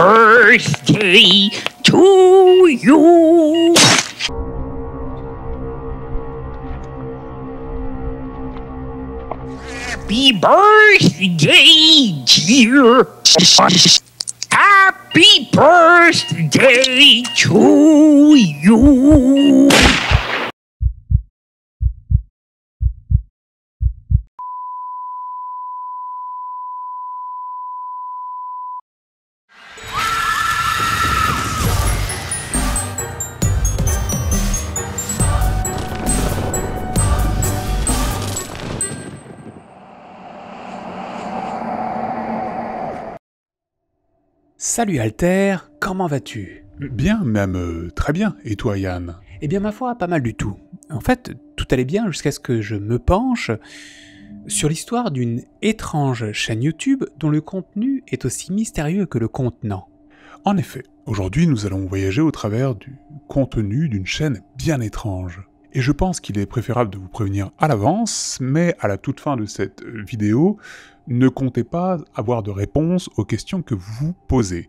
birthday to you. Happy birthday, dear. Happy birthday to you. Salut Alter, comment vas-tu Bien, même euh, très bien. Et toi Yann Eh bien ma foi, pas mal du tout. En fait, tout allait bien jusqu'à ce que je me penche sur l'histoire d'une étrange chaîne YouTube dont le contenu est aussi mystérieux que le contenant. En effet, aujourd'hui nous allons voyager au travers du contenu d'une chaîne bien étrange et je pense qu'il est préférable de vous prévenir à l'avance, mais à la toute fin de cette vidéo, ne comptez pas avoir de réponse aux questions que vous posez.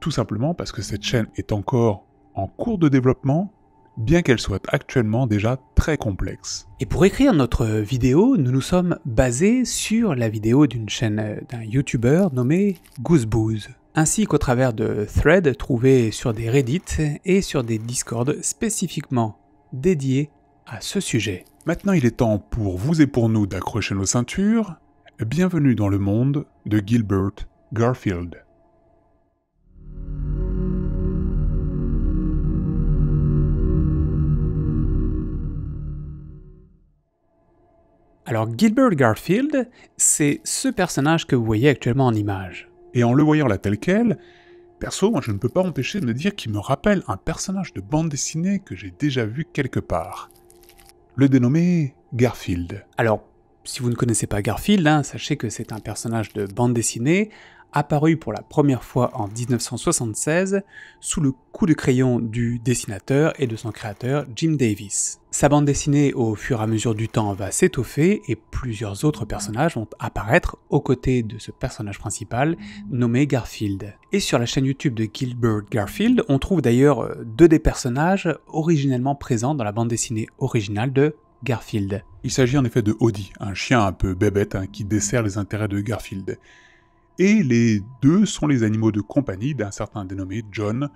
Tout simplement parce que cette chaîne est encore en cours de développement, bien qu'elle soit actuellement déjà très complexe. Et pour écrire notre vidéo, nous nous sommes basés sur la vidéo d'une chaîne d'un youtubeur nommé Goosebooze ainsi qu'au travers de threads trouvés sur des Reddit et sur des Discord spécifiquement dédiés à ce sujet. Maintenant il est temps pour vous et pour nous d'accrocher nos ceintures. Bienvenue dans le monde de Gilbert Garfield. Alors Gilbert Garfield, c'est ce personnage que vous voyez actuellement en image. Et en le voyant là tel quel, perso, moi je ne peux pas empêcher de me dire qu'il me rappelle un personnage de bande dessinée que j'ai déjà vu quelque part le dénommé Garfield. Alors, si vous ne connaissez pas Garfield, hein, sachez que c'est un personnage de bande dessinée apparu pour la première fois en 1976 sous le coup de crayon du dessinateur et de son créateur Jim Davis. Sa bande dessinée au fur et à mesure du temps va s'étoffer et plusieurs autres personnages vont apparaître aux côtés de ce personnage principal nommé Garfield. Et sur la chaîne YouTube de Gilbert Garfield, on trouve d'ailleurs euh, deux des personnages originellement présents dans la bande dessinée originale de Garfield. Il s'agit en effet de Odie, un chien un peu bébête hein, qui dessert les intérêts de Garfield et les deux sont les animaux de compagnie d'un certain dénommé John,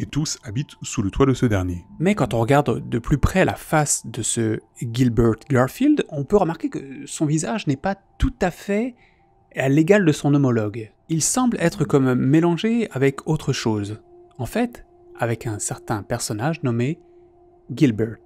et tous habitent sous le toit de ce dernier. Mais quand on regarde de plus près la face de ce Gilbert Garfield, on peut remarquer que son visage n'est pas tout à fait à l'égal de son homologue. Il semble être comme mélangé avec autre chose. En fait, avec un certain personnage nommé Gilbert.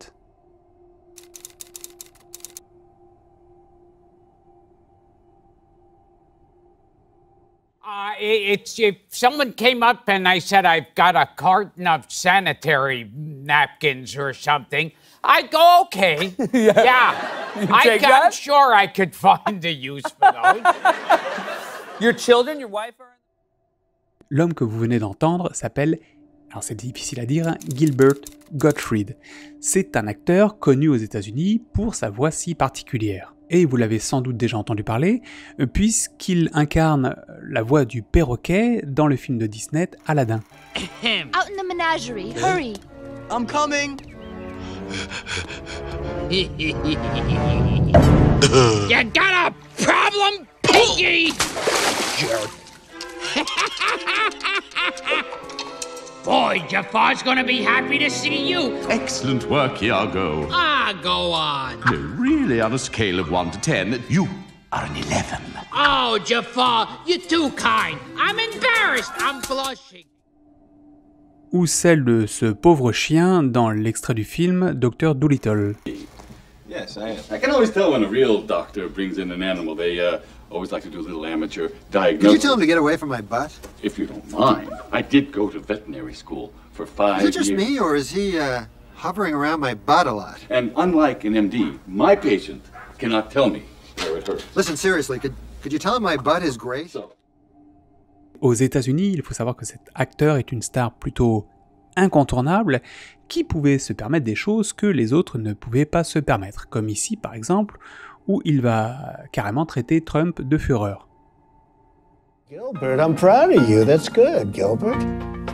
Uh, it's if someone came up and I said I've got a carton of sanitary napkins or something, I'd go okay. yeah, I'm I, sure I could find a use for those. your children, your wife are. L'homme que vous venez d'entendre s'appelle, alors c'est difficile à dire, Gilbert Gottfried. C'est un acteur connu aux États-Unis pour sa voix si particulière et vous l'avez sans doute déjà entendu parler, euh, puisqu'il incarne la voix du perroquet dans le film de Disney Aladdin. I'm Boy, Jafar's gonna be happy to see you. Excellent work, Iago. Ah, go on. No, really, on a scale of 1 to 10, you are an 11. Oh, Jafar, you're too kind. I'm embarrassed. I'm blushing. Ou celle de ce pauvre chien dans l'extrait du film Docteur Doolittle. Yes, I, I can always tell when a real doctor brings in an animal. They, uh, Always like to do a little amateur diagnosis. Did you tell him to get away from my butt? If you don't mind. I did go to veterinary school for five years. Is it just me, or is he uh, hovering around my butt a lot? And unlike an MD, my patient cannot tell me where it hurts. Listen, seriously, could, could you tell him my butt is great? So. Aux États-Unis, il faut savoir que cet acteur est une star plutôt incontournable qui pouvait se permettre des choses que les autres ne pouvaient pas se permettre, comme ici par exemple, où il va carrément traiter Trump de fureur. Gilbert, I'm proud of you. That's good, Gilbert.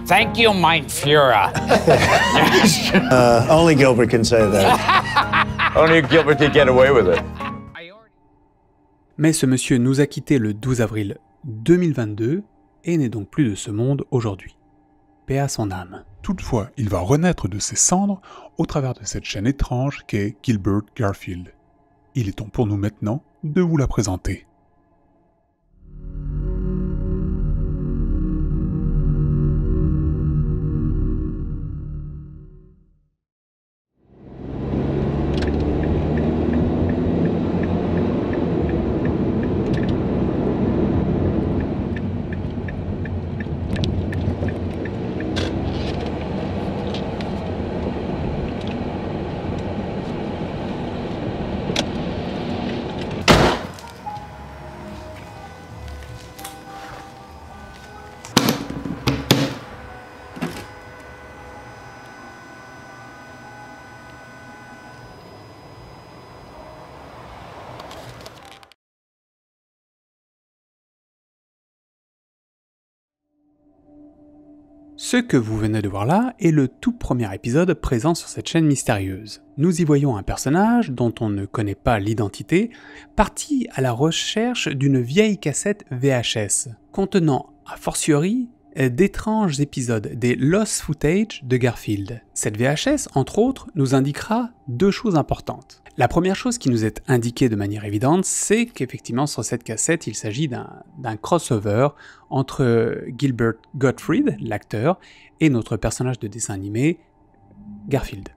Thank you, mein Führer. Uh, only Gilbert can say that. only Gilbert get away with it. Mais ce monsieur nous a quitté le 12 avril 2022 et n'est donc plus de ce monde aujourd'hui. Paix à son âme. Toutefois, il va renaître de ses cendres au travers de cette chaîne étrange qu'est Gilbert Garfield il est temps pour nous maintenant de vous la présenter. Ce que vous venez de voir là est le tout premier épisode présent sur cette chaîne mystérieuse. Nous y voyons un personnage dont on ne connaît pas l'identité, parti à la recherche d'une vieille cassette VHS, contenant a fortiori d'étranges épisodes, des lost footage de Garfield. Cette VHS, entre autres, nous indiquera deux choses importantes. La première chose qui nous est indiquée de manière évidente, c'est qu'effectivement sur cette cassette, il s'agit d'un crossover entre Gilbert Gottfried, l'acteur, et notre personnage de dessin animé, Garfield.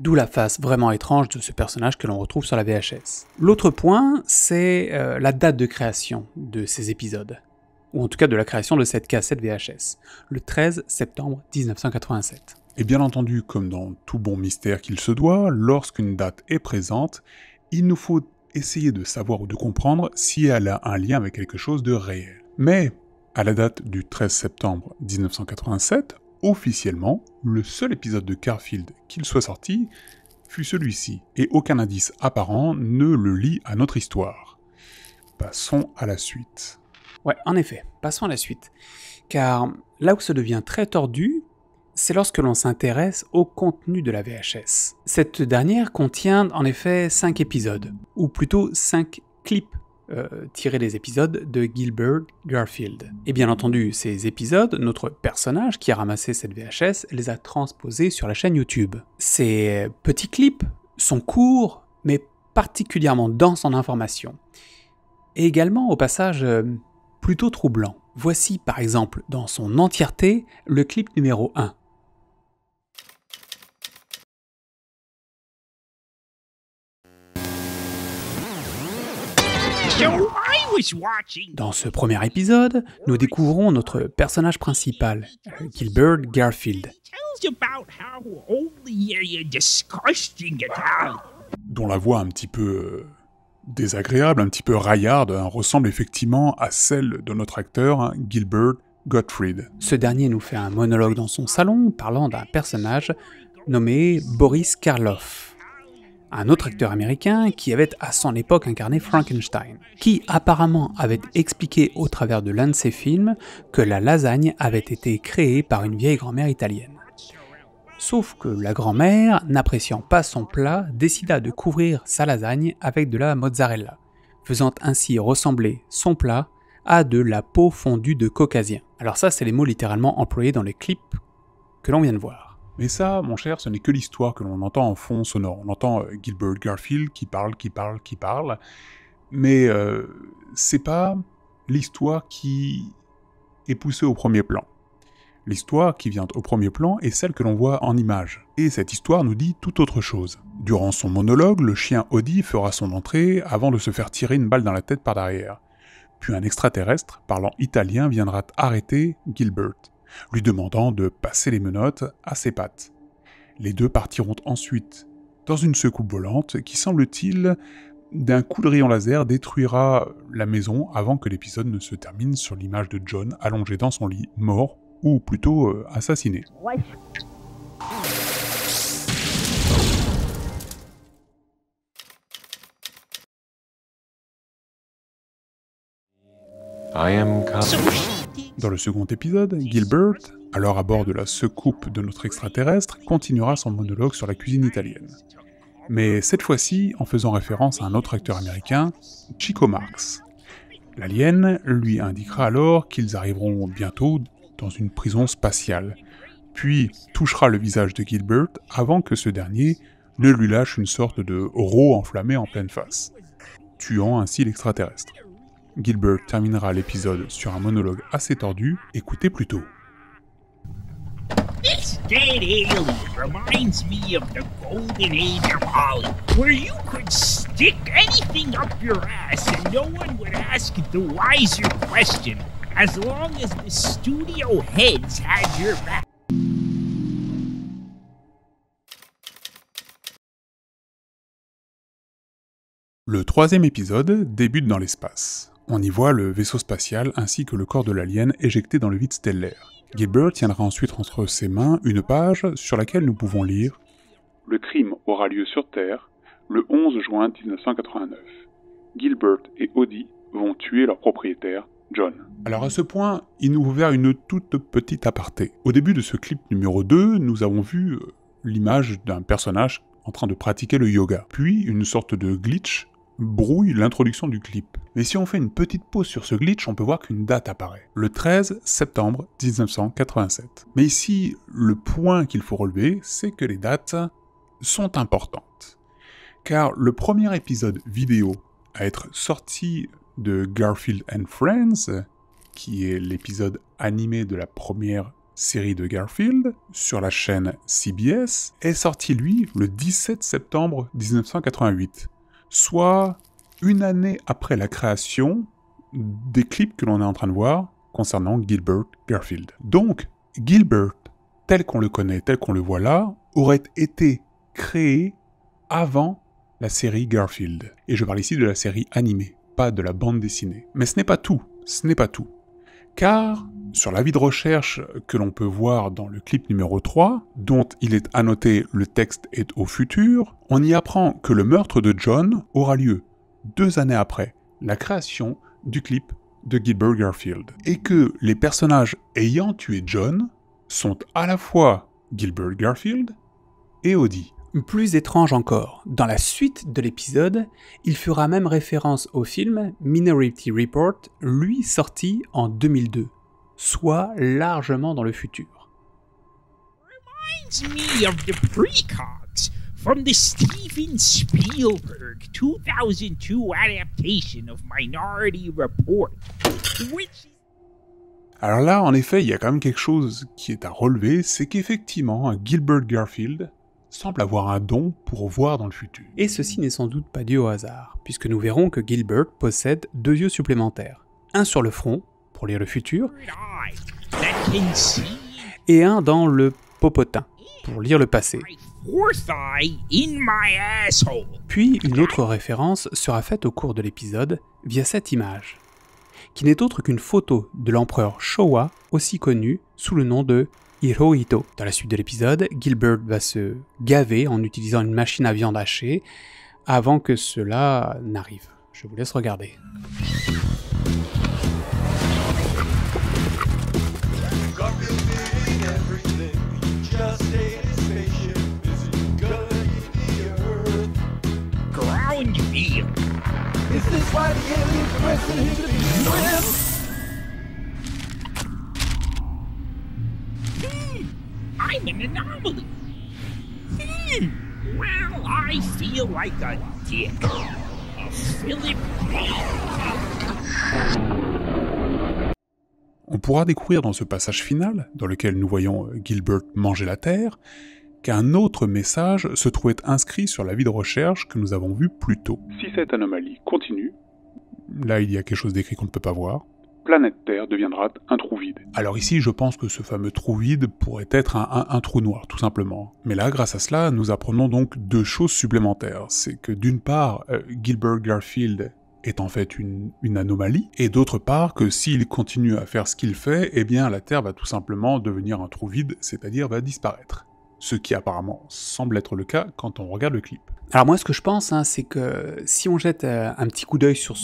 D'où la face vraiment étrange de ce personnage que l'on retrouve sur la VHS. L'autre point, c'est euh, la date de création de ces épisodes, ou en tout cas de la création de cette cassette VHS, le 13 septembre 1987. Et bien entendu, comme dans tout bon mystère qu'il se doit, lorsqu'une date est présente, il nous faut essayer de savoir ou de comprendre si elle a un lien avec quelque chose de réel. Mais à la date du 13 septembre 1987, officiellement, le seul épisode de Carfield qu'il soit sorti fut celui-ci, et aucun indice apparent ne le lie à notre histoire. Passons à la suite. Ouais, en effet, passons à la suite. Car là où ça devient très tordu, c'est lorsque l'on s'intéresse au contenu de la VHS. Cette dernière contient en effet 5 épisodes, ou plutôt 5 clips tirer euh, tiré des épisodes de Gilbert Garfield. Et bien entendu, ces épisodes, notre personnage qui a ramassé cette VHS les a transposés sur la chaîne YouTube. Ces petits clips sont courts, mais particulièrement denses en informations. Et également, au passage, euh, plutôt troublants. Voici par exemple dans son entièreté le clip numéro 1. Dans ce premier épisode, nous découvrons notre personnage principal, Gilbert Garfield, dont la voix un petit peu euh, désagréable, un petit peu raillarde, hein, ressemble effectivement à celle de notre acteur hein, Gilbert Gottfried. Ce dernier nous fait un monologue dans son salon parlant d'un personnage nommé Boris Karloff un autre acteur américain qui avait à son époque incarné Frankenstein, qui apparemment avait expliqué au travers de l'un de ses films que la lasagne avait été créée par une vieille grand-mère italienne. Sauf que la grand-mère, n'appréciant pas son plat, décida de couvrir sa lasagne avec de la mozzarella, faisant ainsi ressembler son plat à de la peau fondue de caucasien. Alors ça, c'est les mots littéralement employés dans les clips que l'on vient de voir. Mais ça, mon cher, ce n'est que l'histoire que l'on entend en fond sonore. On entend euh, Gilbert Garfield qui parle, qui parle, qui parle. Mais euh, c'est pas l'histoire qui est poussée au premier plan. L'histoire qui vient au premier plan est celle que l'on voit en image. Et cette histoire nous dit tout autre chose. Durant son monologue, le chien Audi fera son entrée avant de se faire tirer une balle dans la tête par derrière. Puis un extraterrestre, parlant italien, viendra arrêter Gilbert lui demandant de passer les menottes à ses pattes. Les deux partiront ensuite dans une secoupe volante qui, semble-t-il, d'un coup de rayon laser détruira la maison avant que l'épisode ne se termine sur l'image de John allongé dans son lit, mort, ou plutôt euh, assassiné. Dans le second épisode, Gilbert, alors à bord de la secoupe de notre extraterrestre, continuera son monologue sur la cuisine italienne. Mais cette fois-ci en faisant référence à un autre acteur américain, Chico Marx. L'alien lui indiquera alors qu'ils arriveront bientôt dans une prison spatiale, puis touchera le visage de Gilbert avant que ce dernier ne lui lâche une sorte de rot enflammé en pleine face, tuant ainsi l'extraterrestre. Gilbert terminera l'épisode sur un monologue assez tordu, écoutez plutôt. This dead alien reminds me of the golden age of Hollywood, where you could stick anything up your ass and no one would ask the wiser question, as long as the studio heads had your back. Le troisième épisode débute dans l'espace. On y voit le vaisseau spatial ainsi que le corps de l'alien éjecté dans le vide stellaire. Gilbert tiendra ensuite entre ses mains une page sur laquelle nous pouvons lire Le crime aura lieu sur Terre le 11 juin 1989. Gilbert et Audi vont tuer leur propriétaire, John. Alors à ce point, il nous ouvre une toute petite aparté. Au début de ce clip numéro 2, nous avons vu euh, l'image d'un personnage en train de pratiquer le yoga, puis une sorte de glitch brouille l'introduction du clip. Mais si on fait une petite pause sur ce glitch, on peut voir qu'une date apparaît, le 13 septembre 1987. Mais ici, le point qu'il faut relever, c'est que les dates sont importantes. Car le premier épisode vidéo à être sorti de Garfield and Friends, qui est l'épisode animé de la première série de Garfield, sur la chaîne CBS, est sorti lui le 17 septembre 1988 soit une année après la création des clips que l'on est en train de voir concernant Gilbert Garfield. Donc, Gilbert, tel qu'on le connaît, tel qu'on le voit là, aurait été créé avant la série Garfield. Et je parle ici de la série animée, pas de la bande dessinée. Mais ce n'est pas tout, ce n'est pas tout. Car sur l'avis de recherche que l'on peut voir dans le clip numéro 3, dont il est annoté le texte est au futur, on y apprend que le meurtre de John aura lieu deux années après la création du clip de Gilbert Garfield, et que les personnages ayant tué John sont à la fois Gilbert Garfield et Audi. Plus étrange encore, dans la suite de l'épisode, il fera même référence au film Minority Report, lui sorti en 2002 soit largement dans le futur. alors là, en effet, il y a quand même quelque chose qui est à relever, c'est qu'effectivement, Gilbert Garfield semble avoir un don pour voir dans le futur. Et ceci n'est sans doute pas dû au hasard, puisque nous verrons que Gilbert possède deux yeux supplémentaires, un sur le front pour lire le futur, et un dans le popotin pour lire le passé. Puis une autre référence sera faite au cours de l'épisode via cette image, qui n'est autre qu'une photo de l'empereur Showa, aussi connu sous le nom de Hirohito. Dans la suite de l'épisode, Gilbert va se gaver en utilisant une machine à viande hachée avant que cela n'arrive. Je vous laisse regarder. On pourra découvrir dans ce passage final, dans lequel nous voyons euh, Gilbert manger la Terre, qu'un autre message se trouvait inscrit sur la vie de recherche que nous avons vu plus tôt. Si cette anomalie continue, là il y a quelque chose d'écrit qu'on ne peut pas voir, planète Terre deviendra un trou vide. Alors ici, je pense que ce fameux trou vide pourrait être un, trou noir, tout simplement. Mais là, grâce à cela, nous apprenons donc deux choses supplémentaires. C'est que d'une part, euh, Gilbert Garfield est en fait une, une anomalie, et d'autre part que s'il continue à faire ce qu'il fait, eh bien la Terre va tout simplement devenir un trou vide, c'est-à-dire va disparaître ce qui apparemment semble être le cas quand on regarde le clip. Alors moi ce que je pense, hein, c'est que si on jette euh, un petit coup d'œil sur,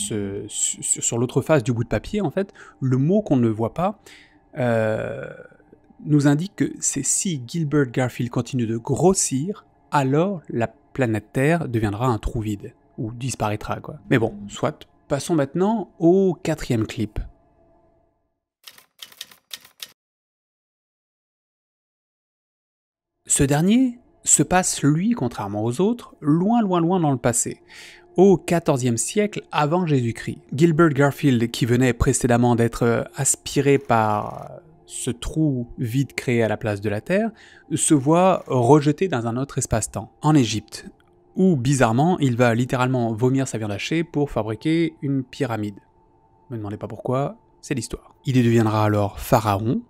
l'autre face du bout de papier, en fait, le mot qu'on ne voit pas euh, nous indique que c'est si Gilbert Garfield continue de grossir, alors la planète Terre deviendra un trou vide, ou disparaîtra quoi. Mais bon, soit, passons maintenant au quatrième clip. Ce dernier se passe, lui, contrairement aux autres, loin loin loin dans le passé, au XIVe siècle avant Jésus-Christ. Gilbert Garfield, qui venait précédemment d'être euh, aspiré par euh, ce trou vide créé à la place de la Terre, se voit rejeté dans un autre espace-temps, en Égypte, où bizarrement il va littéralement vomir sa viande hachée pour fabriquer une pyramide. Ne me demandez pas pourquoi, c'est l'histoire. Il y deviendra alors pharaon,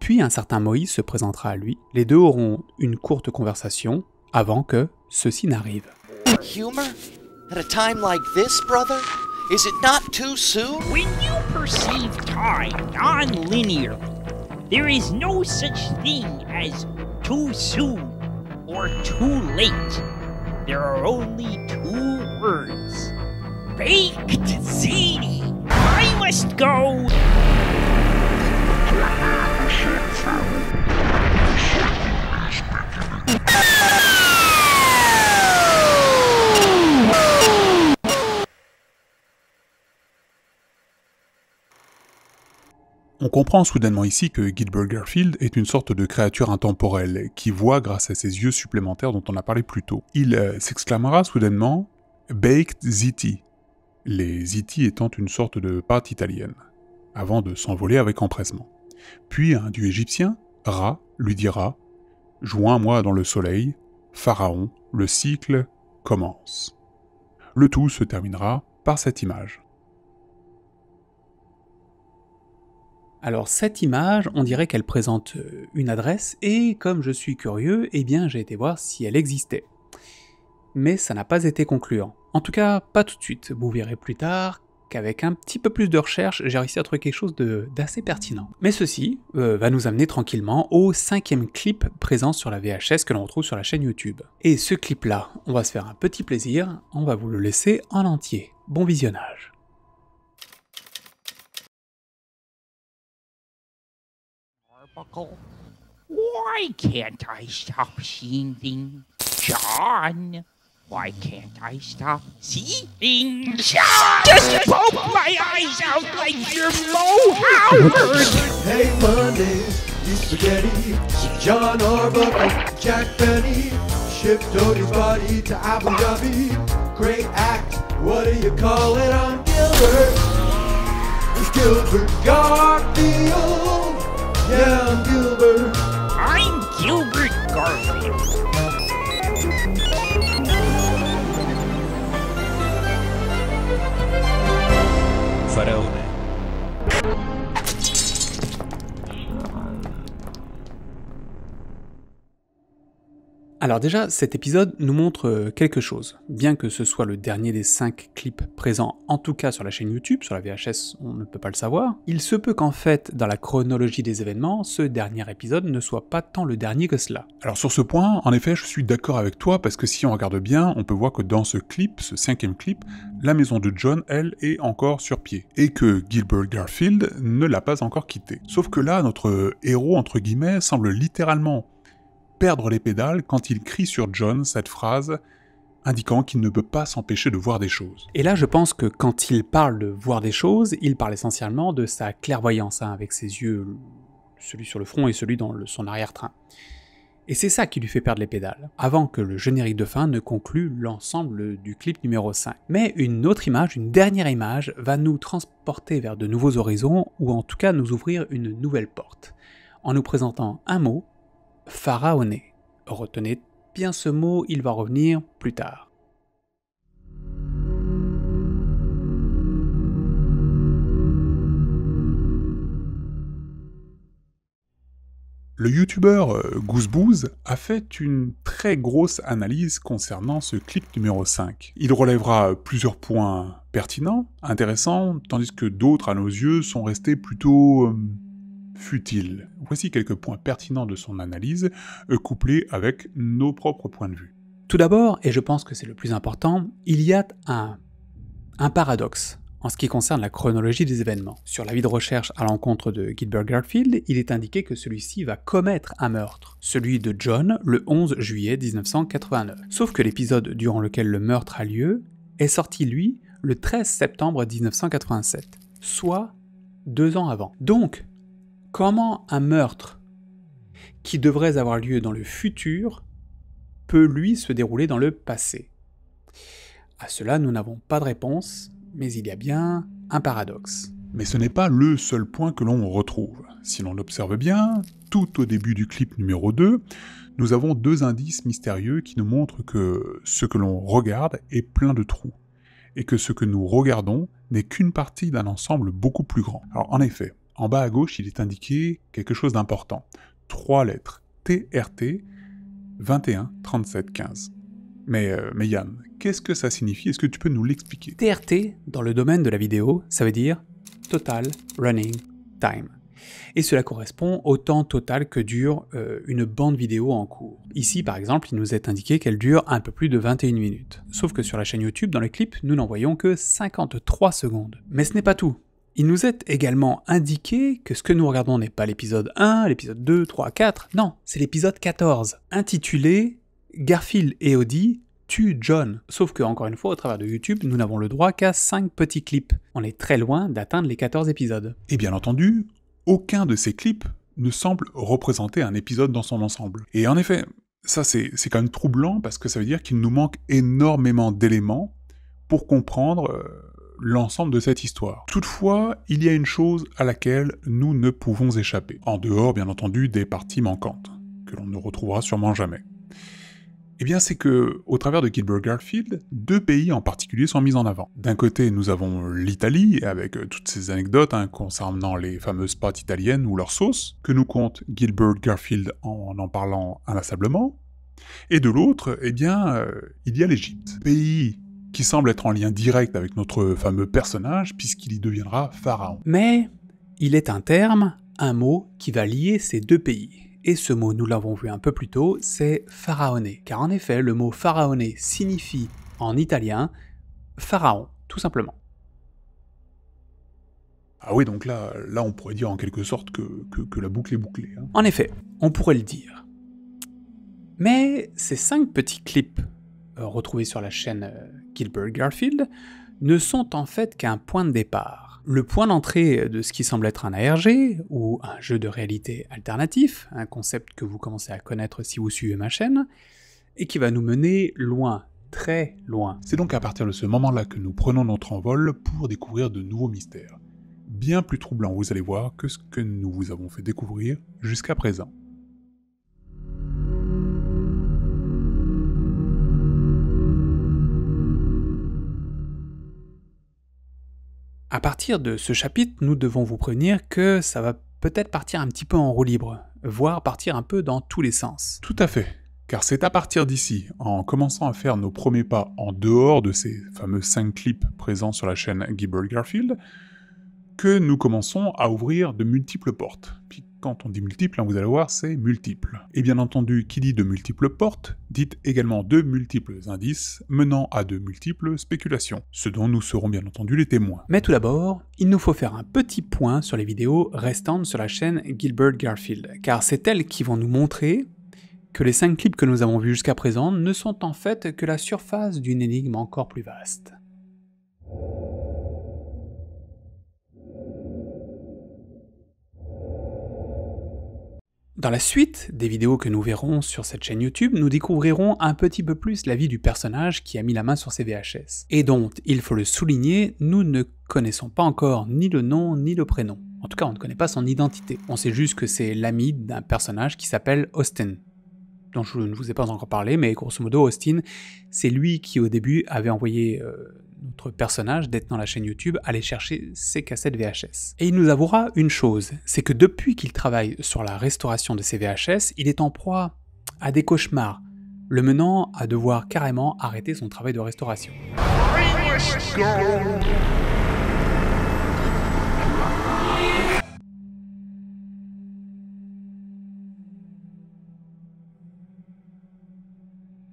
puis un certain Moïse se présentera à lui, les deux auront une courte conversation avant que ceci n'arrive. At a time like this, brother, is it not too soon? When you perceive time non-linear, there is no such thing as too soon or too late. There are only two words. Baked ziti. I must go. On comprend soudainement ici que Gilbert Garfield est une sorte de créature intemporelle qui voit grâce à ses yeux supplémentaires dont on a parlé plus tôt. Il euh, s'exclamera soudainement Baked Ziti, les ziti étant une sorte de pâte italienne, avant de s'envoler avec empressement. Puis un dieu égyptien, Ra, lui dira Joins-moi dans le soleil, Pharaon, le cycle commence. Le tout se terminera par cette image. Alors cette image, on dirait qu'elle présente euh, une adresse, et comme je suis curieux, eh bien j'ai été voir si elle existait. Mais ça n'a pas été concluant. En tout cas, pas tout de suite, vous verrez plus tard avec un petit peu plus de recherche, j'ai réussi à trouver quelque chose d'assez pertinent. Mais ceci euh, va nous amener tranquillement au cinquième clip présent sur la VHS que l'on retrouve sur la chaîne YouTube. Et ce clip-là, on va se faire un petit plaisir, on va vous le laisser en entier. Bon visionnage Why can't I stop seeing? Just poke my eyes out like your Mo Hey Mondays, you spaghetti, John Arbuckle, Jack Benny, shipped Doty's body to Abu Dhabi. Great act, what do you call it on Gilbert? It's Gilbert Garfield, yeah I'm Gilbert. Alors déjà, cet épisode nous montre euh, quelque chose. Bien que ce soit le dernier des 5 clips présents en tout cas sur la chaîne YouTube, sur la VHS on ne peut pas le savoir, il se peut qu'en fait, dans la chronologie des événements, ce dernier épisode ne soit pas tant le dernier que cela. Alors sur ce point, en effet, je suis d'accord avec toi parce que si on regarde bien, on peut voir que dans ce clip, ce cinquième clip, la maison de John, elle, est encore sur pied. Et que Gilbert Garfield ne l'a pas encore quittée. Sauf que là, notre euh, héros, entre guillemets, semble littéralement perdre les pédales quand il crie sur John cette phrase indiquant qu'il ne peut pas s'empêcher de voir des choses. Et là, je pense que quand il parle de voir des choses, il parle essentiellement de sa clairvoyance, hein, avec ses yeux, celui sur le front et celui dans son arrière-train. Et c'est ça qui lui fait perdre les pédales, avant que le générique de fin ne conclue l'ensemble du clip numéro 5. Mais une autre image, une dernière image, va nous transporter vers de nouveaux horizons, ou en tout cas nous ouvrir une nouvelle porte, en nous présentant un mot Pharaoné. Retenez bien ce mot, il va revenir plus tard. Le youtubeur euh, GooseBooze a fait une très grosse analyse concernant ce clip numéro 5. Il relèvera plusieurs points pertinents, intéressants, tandis que d'autres à nos yeux sont restés plutôt euh, futile. Voici quelques points pertinents de son analyse, euh, couplés avec nos propres points de vue. Tout d'abord, et je pense que c'est le plus important, il y a un, un paradoxe en ce qui concerne la chronologie des événements. Sur l'avis de recherche à l'encontre de Gilbert Garfield, il est indiqué que celui-ci va commettre un meurtre, celui de John le 11 juillet 1989. Sauf que l'épisode durant lequel le meurtre a lieu est sorti, lui, le 13 septembre 1987, soit deux ans avant. Donc, Comment un meurtre qui devrait avoir lieu dans le futur peut lui se dérouler dans le passé À cela, nous n'avons pas de réponse, mais il y a bien un paradoxe. Mais ce n'est pas le seul point que l'on retrouve. Si l'on observe bien, tout au début du clip numéro 2, nous avons deux indices mystérieux qui nous montrent que ce que l'on regarde est plein de trous, et que ce que nous regardons n'est qu'une partie d'un ensemble beaucoup plus grand. Alors en effet, en bas à gauche, il est indiqué quelque chose d'important. Trois lettres. TRT 21 37 15. Mais, euh, Yann, qu'est-ce que ça signifie Est-ce que tu peux nous l'expliquer TRT, dans le domaine de la vidéo, ça veut dire Total Running Time. Et cela correspond au temps total que dure euh, une bande vidéo en cours. Ici, par exemple, il nous est indiqué qu'elle dure un peu plus de 21 minutes. Sauf que sur la chaîne YouTube, dans le clip, nous n'en voyons que 53 secondes. Mais ce n'est pas tout. Il nous est également indiqué que ce que nous regardons n'est pas l'épisode 1, l'épisode 2, 3, 4, non, c'est l'épisode 14, intitulé Garfield et Odie tuent John. Sauf que, encore une fois, au travers de YouTube, nous n'avons le droit qu'à 5 petits clips. On est très loin d'atteindre les 14 épisodes. Et bien entendu, aucun de ces clips ne semble représenter un épisode dans son ensemble. Et en effet, ça c'est quand même troublant parce que ça veut dire qu'il nous manque énormément d'éléments pour comprendre. Euh, l'ensemble de cette histoire. Toutefois, il y a une chose à laquelle nous ne pouvons échapper, en dehors bien entendu des parties manquantes, que l'on ne retrouvera sûrement jamais. Eh bien, c'est que, au travers de Gilbert Garfield, deux pays en particulier sont mis en avant. D'un côté, nous avons l'Italie, avec euh, toutes ces anecdotes hein, concernant les fameuses pâtes italiennes ou leurs sauces, que nous compte Gilbert Garfield en en parlant inlassablement. Et de l'autre, eh bien, euh, il y a l'Égypte, pays qui semble être en lien direct avec notre fameux personnage, puisqu'il y deviendra pharaon. Mais il est un terme, un mot, qui va lier ces deux pays. Et ce mot, nous l'avons vu un peu plus tôt, c'est pharaoné. Car en effet, le mot pharaoné signifie en italien pharaon, tout simplement. Ah oui, donc là, là on pourrait dire en quelque sorte que, la boucle est bouclée. Hein. En effet, on pourrait le dire. Mais ces cinq petits clips euh, retrouvés sur la chaîne euh, Gilbert Garfield, ne sont en fait qu'un point de départ. Le point d'entrée de ce qui semble être un ARG, ou un jeu de réalité alternatif, un concept que vous commencez à connaître si vous suivez ma chaîne, et qui va nous mener loin, très loin. C'est donc à partir de ce moment-là que nous prenons notre envol pour découvrir de nouveaux mystères. Bien plus troublants, vous allez voir, que ce que nous vous avons fait découvrir jusqu'à présent. À partir de ce chapitre, nous devons vous prévenir que ça va peut-être partir un petit peu en roue libre, voire partir un peu dans tous les sens. Tout à fait. Car c'est à partir d'ici, en commençant à faire nos premiers pas en dehors de ces fameux 5 clips présents sur la chaîne Gibber Garfield, que nous commençons à ouvrir de multiples portes, quand on dit multiple, hein, vous allez voir, c'est multiple. Et bien entendu, qui dit de multiples portes, dit également de multiples indices menant à de multiples spéculations, ce dont nous serons bien entendu les témoins. Mais tout d'abord, il nous faut faire un petit point sur les vidéos restantes sur la chaîne Gilbert Garfield, car c'est elles qui vont nous montrer que les 5 clips que nous avons vus jusqu'à présent ne sont en fait que la surface d'une énigme encore plus vaste. Dans la suite des vidéos que nous verrons sur cette chaîne YouTube, nous découvrirons un petit peu plus la vie du personnage qui a mis la main sur ces VHS, et dont, il faut le souligner, nous ne connaissons pas encore ni le nom ni le prénom. En tout cas, on ne connaît pas son identité. On sait juste que c'est l'ami d'un personnage qui s'appelle Austin, dont je ne vous ai pas encore parlé, mais grosso modo, Austin, c'est lui qui au début avait envoyé euh, notre personnage détenant la chaîne YouTube aller chercher ses cassettes VHS. Et il nous avouera une chose, c'est que depuis qu'il travaille sur la restauration de ses VHS, il est en proie à des cauchemars, le menant à devoir carrément arrêter son travail de restauration.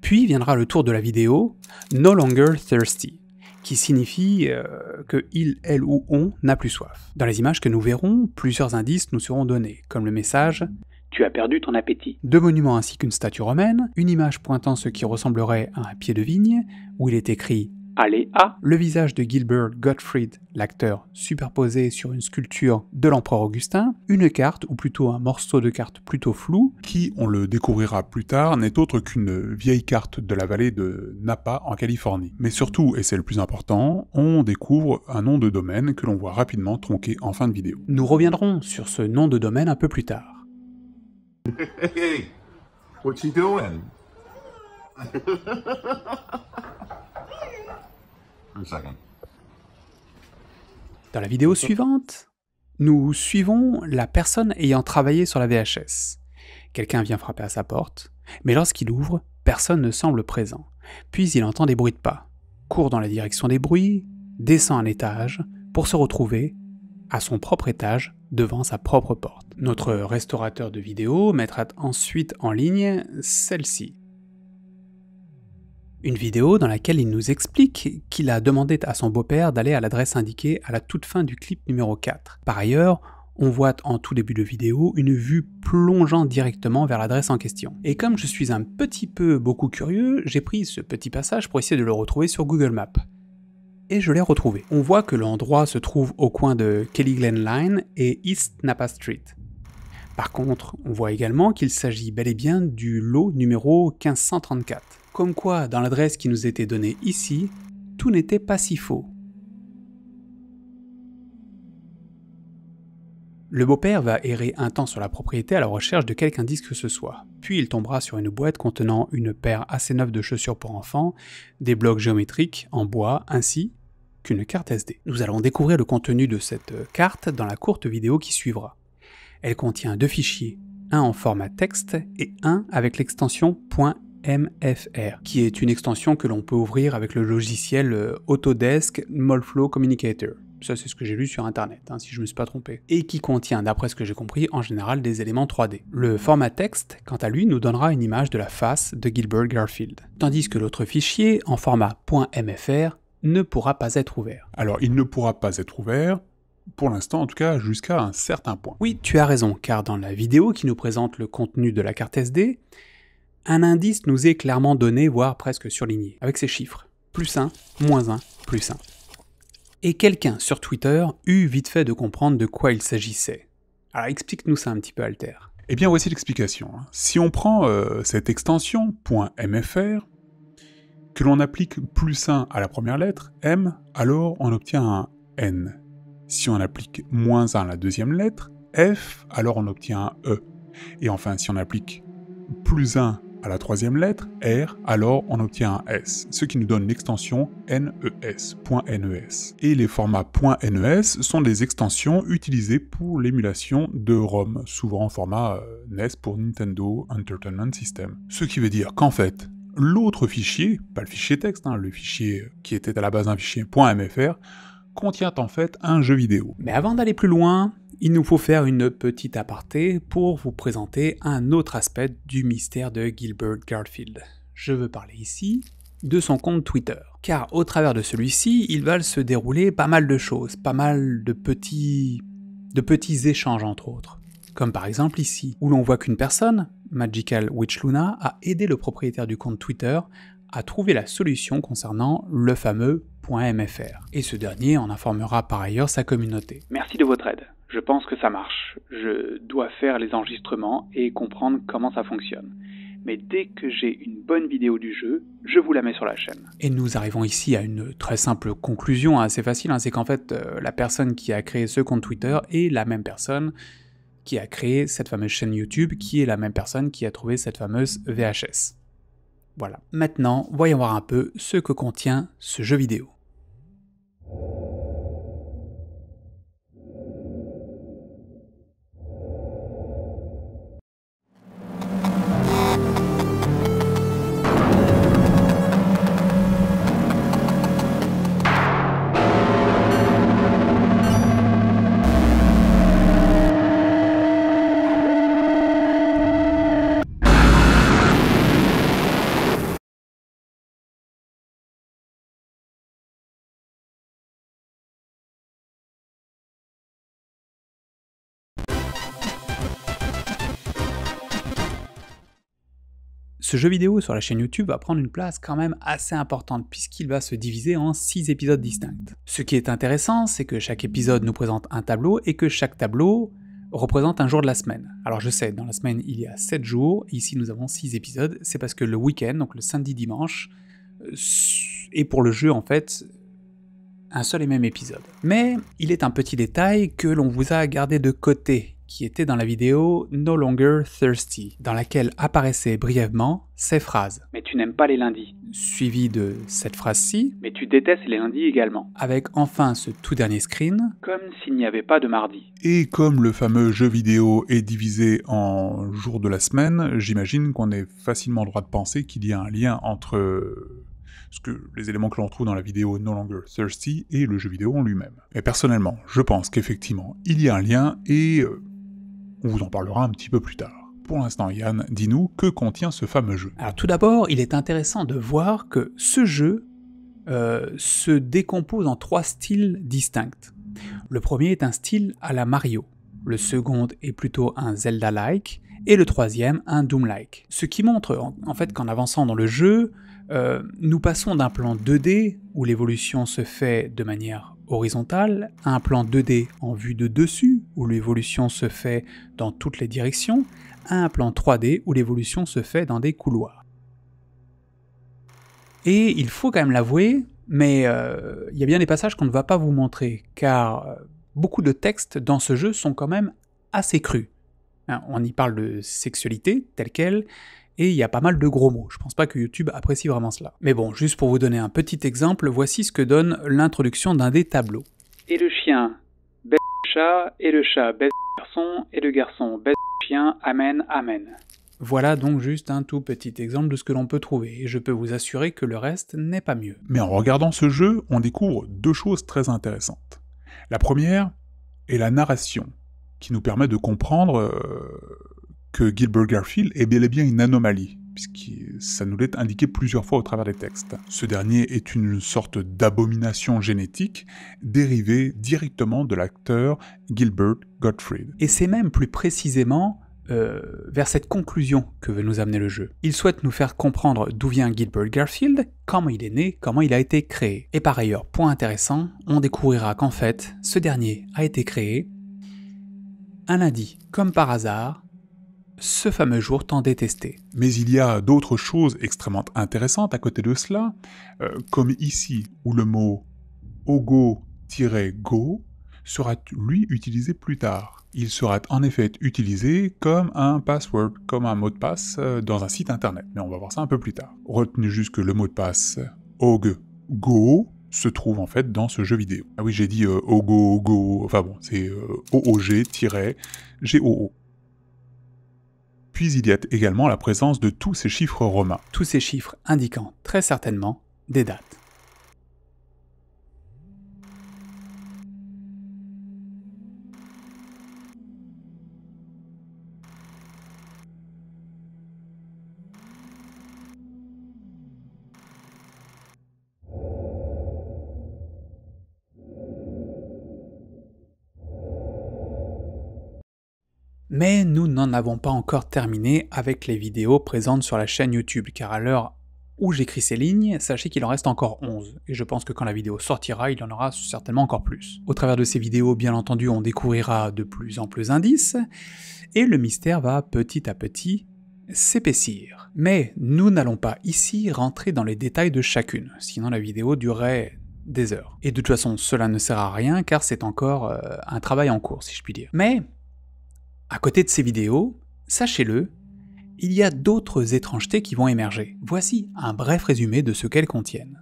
Puis viendra le tour de la vidéo No Longer Thirsty, qui signifie euh, que il, elle ou on n'a plus soif. Dans les images que nous verrons, plusieurs indices nous seront donnés, comme le message tu as perdu ton appétit. Deux monuments ainsi qu'une statue romaine, une image pointant ce qui ressemblerait à un pied de vigne, où il est écrit Allez, à. Ah. Le visage de Gilbert Gottfried, l'acteur, superposé sur une sculpture de l'empereur Augustin, une carte, ou plutôt un morceau de carte plutôt flou, qui, on le découvrira plus tard, n'est autre qu'une vieille carte de la vallée de Napa en Californie. Mais surtout, et c'est le plus important, on découvre un nom de domaine que l'on voit rapidement tronqué en fin de vidéo. Nous reviendrons sur ce nom de domaine un peu plus tard. doing? Dans la vidéo suivante, nous suivons la personne ayant travaillé sur la VHS. Quelqu'un vient frapper à sa porte, mais lorsqu'il ouvre, personne ne semble présent. Puis il entend des bruits de pas, court dans la direction des bruits, descend un étage, pour se retrouver à son propre étage devant sa propre porte. Notre restaurateur de vidéos mettra ensuite en ligne celle-ci. Une vidéo dans laquelle il nous explique qu'il a demandé à son beau-père d'aller à l'adresse indiquée à la toute fin du clip numéro 4. Par ailleurs, on voit en tout début de vidéo une vue plongeant directement vers l'adresse en question. Et comme je suis un petit peu beaucoup curieux, j'ai pris ce petit passage pour essayer de le retrouver sur Google Maps. Et je l'ai retrouvé. On voit que l'endroit se trouve au coin de Kelly Glen Line et East Napa Street. Par contre, on voit également qu'il s'agit bel et bien du lot numéro 1534. Comme quoi, dans l'adresse qui nous était donnée ici, tout n'était pas si faux. Le beau-père va errer un temps sur la propriété à la recherche de quelque indice que ce soit, puis il tombera sur une boîte contenant une paire assez neuve de chaussures pour enfants, des blocs géométriques en bois ainsi qu'une carte SD. Nous allons découvrir le contenu de cette carte dans la courte vidéo qui suivra. Elle contient deux fichiers, un en format texte et un avec l'extension MFR, qui est une extension que l'on peut ouvrir avec le logiciel euh, Autodesk Molflow Communicator. Ça, c'est ce que j'ai lu sur Internet, hein, si je ne me suis pas trompé. Et qui contient, d'après ce que j'ai compris, en général des éléments 3D. Le format texte, quant à lui, nous donnera une image de la face de Gilbert Garfield. Tandis que l'autre fichier, en format .mfr, ne pourra pas être ouvert. Alors, il ne pourra pas être ouvert, pour l'instant en tout cas, jusqu'à un certain point. Oui, tu as raison, car dans la vidéo qui nous présente le contenu de la carte SD, un indice nous est clairement donné, voire presque surligné, avec ces chiffres. Plus 1, moins 1, plus 1. Et quelqu'un sur Twitter eut vite fait de comprendre de quoi il s'agissait. Alors explique-nous ça un petit peu, Alter. Eh bien, voici l'explication. Hein. Si on prend euh, cette extension .mfr, que l'on applique plus 1 à la première lettre, m, alors on obtient un n. Si on applique moins 1 à la deuxième lettre, f, alors on obtient un e. Et enfin, si on applique plus 1 à la troisième lettre, R, alors on obtient un S, ce qui nous donne l'extension NES, .nes. Et les formats .nes sont des extensions utilisées pour l'émulation de ROM, souvent en format euh, NES pour Nintendo Entertainment System. Ce qui veut dire qu'en fait, l'autre fichier, pas le fichier texte, hein, le fichier qui était à la base un fichier .mfr, contient en fait un jeu vidéo. Mais avant d'aller plus loin, il nous faut faire une petite aparté pour vous présenter un autre aspect du mystère de Gilbert Garfield. Je veux parler ici de son compte Twitter. Car au travers de celui-ci, il va se dérouler pas mal de choses, pas mal de petits, de petits échanges entre autres. Comme par exemple ici, où l'on voit qu'une personne, Magical Witch Luna, a aidé le propriétaire du compte Twitter à trouver la solution concernant le fameux .mfr et ce dernier en informera par ailleurs sa communauté. Merci de votre aide. Je pense que ça marche. Je dois faire les enregistrements et comprendre comment ça fonctionne. Mais dès que j'ai une bonne vidéo du jeu, je vous la mets sur la chaîne. Et nous arrivons ici à une très simple conclusion assez hein. facile, hein. c'est qu'en fait euh, la personne qui a créé ce compte Twitter est la même personne qui a créé cette fameuse chaîne YouTube, qui est la même personne qui a trouvé cette fameuse VHS. Voilà, maintenant voyons voir un peu ce que contient ce jeu vidéo. Ce jeu vidéo sur la chaîne YouTube va prendre une place quand même assez importante puisqu'il va se diviser en 6 épisodes distincts. Ce qui est intéressant, c'est que chaque épisode nous présente un tableau et que chaque tableau représente un jour de la semaine. Alors je sais, dans la semaine il y a 7 jours, ici nous avons 6 épisodes, c'est parce que le week-end, donc le samedi dimanche, euh, est pour le jeu en fait un seul et même épisode. Mais il est un petit détail que l'on vous a gardé de côté qui était dans la vidéo No Longer Thirsty, dans laquelle apparaissaient brièvement ces phrases. Mais tu n'aimes pas les lundis. Suivi de cette phrase-ci. Mais tu détestes les lundis également. Avec enfin ce tout dernier screen. Comme s'il n'y avait pas de mardi. Et comme le fameux jeu vidéo est divisé en jours de la semaine, j'imagine qu'on est facilement droit de penser qu'il y a un lien entre ce que les éléments que l'on trouve dans la vidéo No Longer Thirsty et le jeu vidéo en lui-même. Et personnellement, je pense qu'effectivement, il y a un lien et euh, on vous en parlera un petit peu plus tard. Pour l'instant, Yann, dis-nous que contient ce fameux jeu. Alors tout d'abord, il est intéressant de voir que ce jeu euh, se décompose en trois styles distincts. Le premier est un style à la Mario, le second est plutôt un Zelda-like, et le troisième un Doom-like. Ce qui montre en fait qu'en avançant dans le jeu, euh, nous passons d'un plan 2D, où l'évolution se fait de manière horizontale, à un plan 2D en vue de dessus, où l'évolution se fait dans toutes les directions, à un plan 3D, où l'évolution se fait dans des couloirs. Et il faut quand même l'avouer, mais euh, il y a bien des passages qu'on ne va pas vous montrer, car euh, beaucoup de textes dans ce jeu sont quand même assez crus. Hein, on y parle de sexualité telle qu'elle, et il y a pas mal de gros mots. Je pense pas que YouTube apprécie vraiment cela. Mais bon, juste pour vous donner un petit exemple, voici ce que donne l'introduction d'un des tableaux. Et le chien, baisse chat, et le chat, baisse garçon, et le garçon, baisse le chien, amen, amen. Voilà donc juste un tout petit exemple de ce que l'on peut trouver, et je peux vous assurer que le reste n'est pas mieux. Mais en regardant ce jeu, on découvre deux choses très intéressantes. La première est la narration, qui nous permet de comprendre euh, que Gilbert Garfield est bel et bien une anomalie, puisque ça nous l'est indiqué plusieurs fois au travers des textes. Ce dernier est une sorte d'abomination génétique dérivée directement de l'acteur Gilbert Gottfried. Et c'est même plus précisément euh, vers cette conclusion que veut nous amener le jeu. Il souhaite nous faire comprendre d'où vient Gilbert Garfield, comment il est né, comment il a été créé. Et par ailleurs, point intéressant, on découvrira qu'en fait, ce dernier a été créé un lundi, comme par hasard, ce fameux jour tant détesté. Mais il y a d'autres choses extrêmement intéressantes à côté de cela, euh, comme ici où le mot ogo-go sera lui utilisé plus tard. Il sera en effet utilisé comme un password, comme un mot de passe euh, dans un site internet, mais on va voir ça un peu plus tard. Retenez juste que le mot de passe og-go se trouve en fait dans ce jeu vidéo. Ah oui, j'ai dit euh, ogo-go, enfin bon, c'est oog-goo. Euh, puis il y a également la présence de tous ces chiffres romains. Tous ces chiffres indiquant très certainement des dates. Mais nous n'en avons pas encore terminé avec les vidéos présentes sur la chaîne YouTube, car à l'heure où j'écris ces lignes, sachez qu'il en reste encore 11, et je pense que quand la vidéo sortira, il y en aura certainement encore plus. Au travers de ces vidéos, bien entendu, on découvrira de plus en plus d'indices, et le mystère va petit à petit s'épaissir. Mais nous n'allons pas ici rentrer dans les détails de chacune, sinon la vidéo durerait des heures. Et de toute façon, cela ne sert à rien car c'est encore euh, un travail en cours, si je puis dire. Mais à côté de ces vidéos, sachez-le, il y a d'autres étrangetés qui vont émerger. Voici un bref résumé de ce qu'elles contiennent.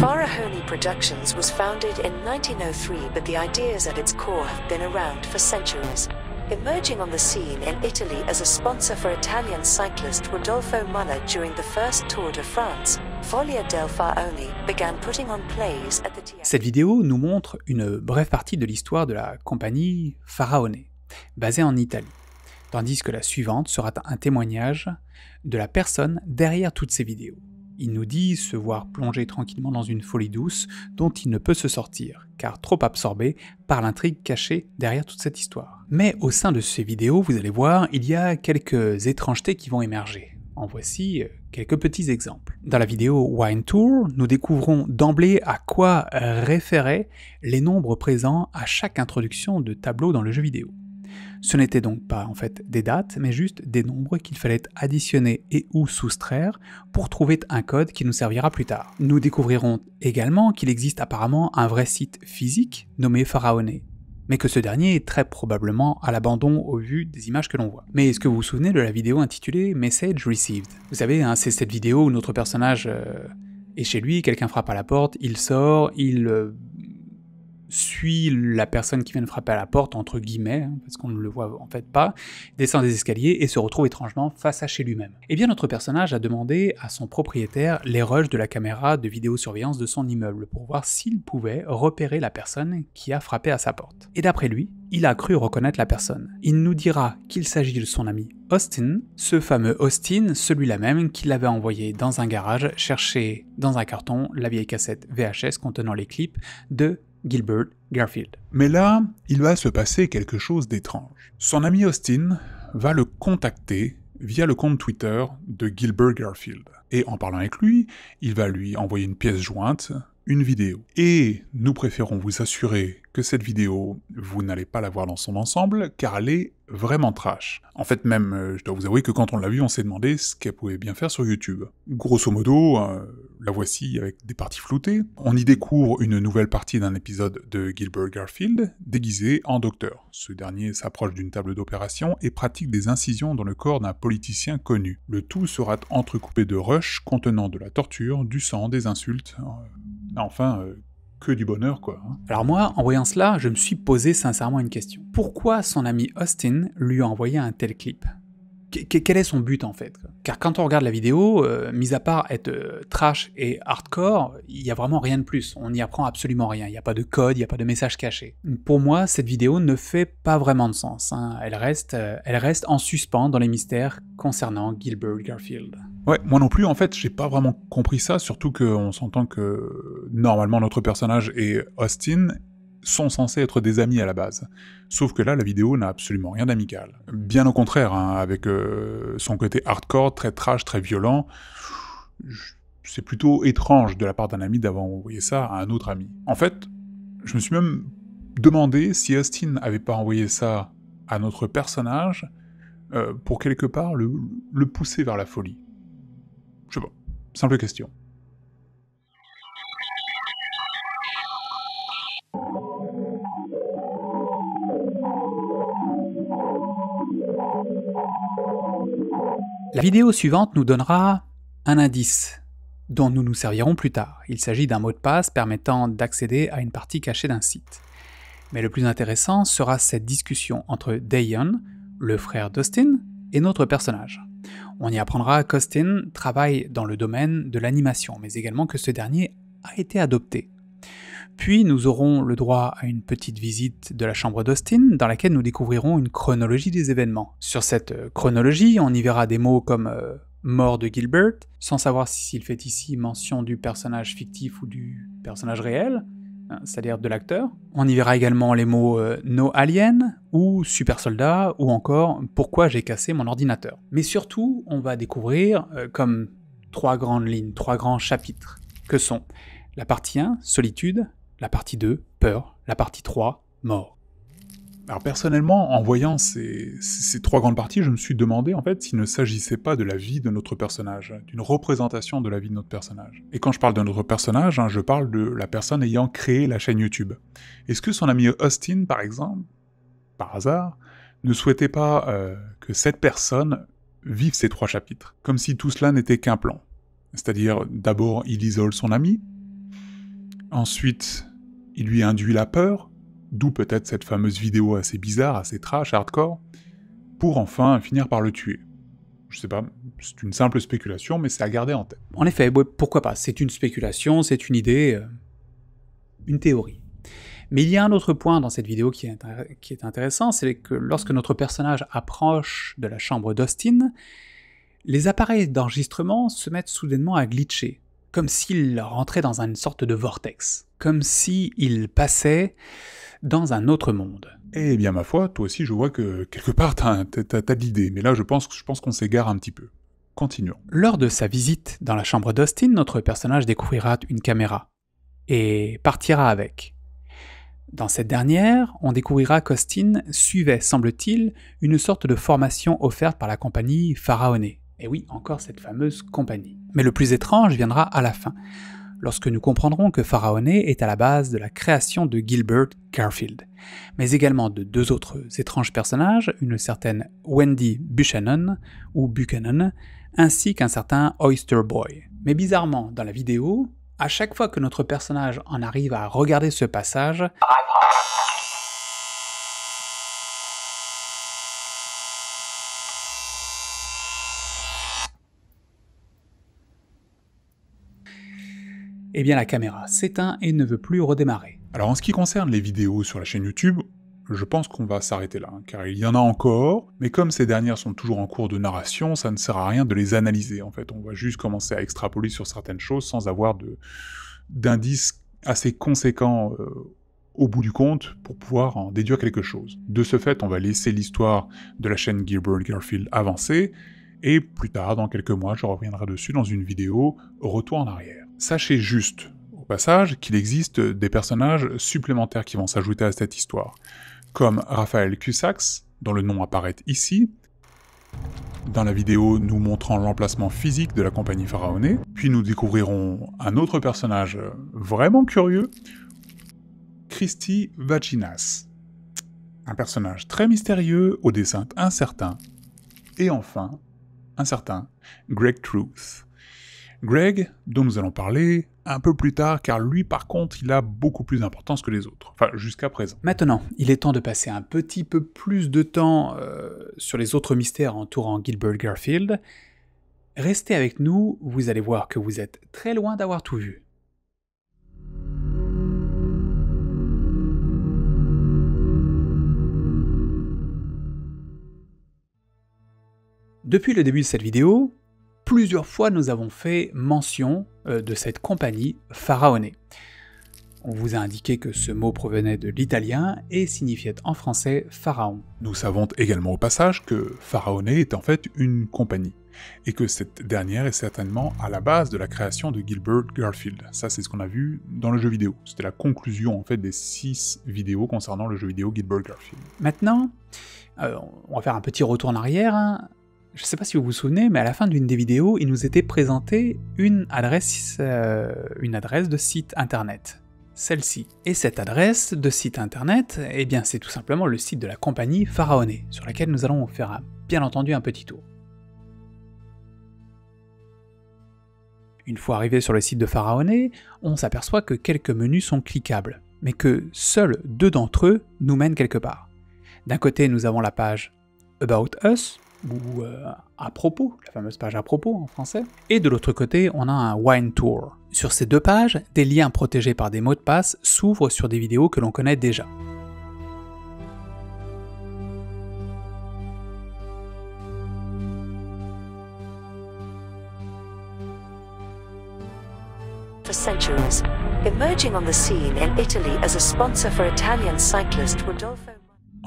Farahoni Productions was founded in 1903, but the ideas at its core have been around for centuries. Emerging on the scene in Italy as a sponsor for Italian cyclist Rodolfo Muller during the first Tour de France, cette vidéo nous montre une brève partie de l'histoire de la compagnie Faraone, basée en Italie, tandis que la suivante sera un témoignage de la personne derrière toutes ces vidéos. Il nous dit se voir plonger tranquillement dans une folie douce dont il ne peut se sortir, car trop absorbé par l'intrigue cachée derrière toute cette histoire. Mais au sein de ces vidéos, vous allez voir, il y a quelques étrangetés qui vont émerger. En voici euh, quelques petits exemples. Dans la vidéo Wine Tour, nous découvrons d'emblée à quoi référaient les nombres présents à chaque introduction de tableau dans le jeu vidéo. Ce n'était donc pas en fait des dates, mais juste des nombres qu'il fallait additionner et ou soustraire pour trouver un code qui nous servira plus tard. Nous découvrirons également qu'il existe apparemment un vrai site physique nommé Pharaoné, mais que ce dernier est très probablement à l'abandon au vu des images que l'on voit. Mais est-ce que vous vous souvenez de la vidéo intitulée Message Received Vous savez, hein, c'est cette vidéo où notre personnage euh, est chez lui, quelqu'un frappe à la porte, il sort, il euh, suit la personne qui vient de frapper à la porte, entre guillemets, hein, parce qu'on ne le voit en fait pas, descend des escaliers et se retrouve étrangement face à chez lui-même. Et eh bien notre personnage a demandé à son propriétaire les rushs de la caméra de vidéosurveillance de son immeuble pour voir s'il pouvait repérer la personne qui a frappé à sa porte. Et d'après lui, il a cru reconnaître la personne. Il nous dira qu'il s'agit de son ami Austin, ce fameux Austin, celui-là même qui l'avait envoyé dans un garage chercher dans un carton la vieille cassette VHS contenant les clips de Gilbert Garfield. Mais là, il va se passer quelque chose d'étrange. Son ami Austin va le contacter via le compte Twitter de Gilbert Garfield. Et en parlant avec lui, il va lui envoyer une pièce jointe, une vidéo. Et nous préférons vous assurer que cette vidéo, vous n'allez pas la voir dans son ensemble, car elle est vraiment trash. En fait, même, euh, je dois vous avouer que quand on l'a vue, on s'est demandé ce qu'elle pouvait bien faire sur YouTube. Grosso modo, euh, la voici avec des parties floutées. On y découvre une nouvelle partie d'un épisode de Gilbert Garfield, déguisé en docteur. Ce dernier s'approche d'une table d'opération et pratique des incisions dans le corps d'un politicien connu. Le tout sera entrecoupé de rushs contenant de la torture, du sang, des insultes. Euh, enfin, euh, que du bonheur, quoi. Hein. Alors moi, en voyant cela, je me suis posé sincèrement une question. Pourquoi son ami Austin lui a envoyé un tel clip quel est son but en fait Car quand on regarde la vidéo, euh, mis à part être euh, trash et hardcore, il n'y a vraiment rien de plus. On n'y apprend absolument rien. Il n'y a pas de code, il n'y a pas de message caché. Pour moi, cette vidéo ne fait pas vraiment de sens. Hein. Elle, reste, euh, elle reste en suspens dans les mystères concernant Gilbert Garfield. Ouais, moi non plus, en fait, j'ai pas vraiment compris ça, surtout qu'on s'entend que normalement notre personnage est Austin sont censés être des amis à la base. Sauf que là, la vidéo n'a absolument rien d'amical. Bien au contraire, hein, avec euh, son côté hardcore, très trash, très violent, c'est plutôt étrange de la part d'un ami d'avoir envoyé ça à un autre ami. En fait, je me suis même demandé si Austin n'avait pas envoyé ça à notre personnage euh, pour quelque part le pousser vers la folie. Je sais pas, simple question. La vidéo suivante nous donnera un indice dont nous nous servirons plus tard. Il s'agit d'un mot de passe permettant d'accéder à une partie cachée d'un site. Mais le plus intéressant sera cette discussion entre Dayon, le frère d'Austin, et notre personnage. On y apprendra qu'Austin travaille dans le domaine de l'animation, mais également que ce dernier a été adopté. Puis nous aurons le droit à une petite visite de la chambre d'Austin, dans laquelle nous découvrirons une chronologie des événements. Sur cette euh, chronologie, on y verra des mots comme euh, mort de Gilbert, sans savoir s'il fait ici mention du personnage fictif ou du personnage réel, hein, c'est-à-dire de l'acteur. On y verra également les mots euh, no alien ou super soldat ou encore pourquoi j'ai cassé mon ordinateur. Mais surtout, on va découvrir comme trois grandes lignes, trois grands chapitres que sont la partie 1, solitude, la partie 2, peur, la partie 3, mort. Alors personnellement, en voyant ces, ces, trois grandes parties, je me suis demandé en fait s'il ne s'agissait pas de la vie de notre personnage, d'une représentation de la vie de notre personnage. Et quand je parle de notre personnage, hein, je parle de la personne ayant créé la chaîne YouTube. Est-ce que son ami Austin, par exemple, par hasard, ne souhaitait pas euh, que cette personne vive ces trois chapitres, comme si tout cela n'était qu'un plan C'est-à-dire, d'abord, il isole son ami, ensuite, il lui induit la peur, d'où peut-être cette fameuse vidéo assez bizarre, assez trash, hardcore, pour enfin finir par le tuer. Je sais pas, c'est une simple spéculation, mais c'est à garder en tête. En effet, pourquoi pas C'est une spéculation, c'est une idée, euh, une théorie. Mais il y a un autre point dans cette vidéo qui est intéressant, c'est que lorsque notre personnage approche de la chambre d'Austin, les appareils d'enregistrement se mettent soudainement à glitcher comme s'il rentrait dans une sorte de vortex, comme s'il passait dans un autre monde. Eh bien ma foi, toi aussi je vois que quelque part t'as, as, l'idée, mais là je pense, je pense qu'on s'égare un petit peu. Continuons. Lors de sa visite dans la chambre d'Austin, notre personnage découvrira une caméra et partira avec. Dans cette dernière, on découvrira qu'Austin suivait, semble-t-il, une sorte de formation offerte par la compagnie pharaonée. Et oui, encore cette fameuse compagnie. Mais le plus étrange viendra à la fin, lorsque nous comprendrons que Pharaoné est à la base de la création de Gilbert Garfield, mais également de deux autres étranges personnages, une certaine Wendy Buchanan ou Buchanan, ainsi qu'un certain Oyster Boy. Mais bizarrement, dans la vidéo, à chaque fois que notre personnage en arrive à regarder ce passage, eh bien la caméra s'éteint et ne veut plus redémarrer. Alors en ce qui concerne les vidéos sur la chaîne YouTube, je pense qu'on va s'arrêter là, hein, car il y en a encore, mais comme ces dernières sont toujours en cours de narration, ça ne sert à rien de les analyser en fait. On va juste commencer à extrapoler sur certaines choses sans avoir d'indices assez conséquents euh, au bout du compte pour pouvoir en déduire quelque chose. De ce fait, on va laisser l'histoire de la chaîne Gilbert Garfield avancer, et plus tard, dans quelques mois, je reviendrai dessus dans une vidéo Retour en arrière. Sachez juste, au passage, qu'il existe des personnages supplémentaires qui vont s'ajouter à cette histoire, comme Raphaël Cusax, dont le nom apparaît ici, dans la vidéo nous montrant l'emplacement physique de la compagnie pharaonée, puis nous découvrirons un autre personnage vraiment curieux, Christy Vaginas, un personnage très mystérieux au dessin incertain, et enfin, un certain Greg Truth. Greg, dont nous allons parler un peu plus tard, car lui par contre, il a beaucoup plus d'importance que les autres, enfin jusqu'à présent. Maintenant, il est temps de passer un petit peu plus de temps euh, sur les autres mystères entourant Gilbert Garfield. Restez avec nous, vous allez voir que vous êtes très loin d'avoir tout vu. Depuis le début de cette vidéo, plusieurs fois nous avons fait mention euh, de cette compagnie pharaonée. On vous a indiqué que ce mot provenait de l'italien et signifiait en français pharaon. Nous savons également au passage que pharaoné est en fait une compagnie et que cette dernière est certainement à la base de la création de Gilbert Garfield. Ça, c'est ce qu'on a vu dans le jeu vidéo. C'était la conclusion en fait des six vidéos concernant le jeu vidéo Gilbert Garfield. Maintenant, euh, on va faire un petit retour en arrière. Hein je ne sais pas si vous vous souvenez, mais à la fin d'une des vidéos, il nous était présenté une adresse, euh, une adresse de site internet. Celle-ci. Et cette adresse de site internet, eh bien c'est tout simplement le site de la compagnie Pharaoné, sur laquelle nous allons faire bien entendu un petit tour. Une fois arrivé sur le site de Pharaoné, on s'aperçoit que quelques menus sont cliquables, mais que seuls deux d'entre eux nous mènent quelque part. D'un côté, nous avons la page About Us, ou euh, à propos, la fameuse page à propos en français. Et de l'autre côté, on a un Wine Tour. Sur ces deux pages, des liens protégés par des mots de passe s'ouvrent sur des vidéos que l'on connaît déjà.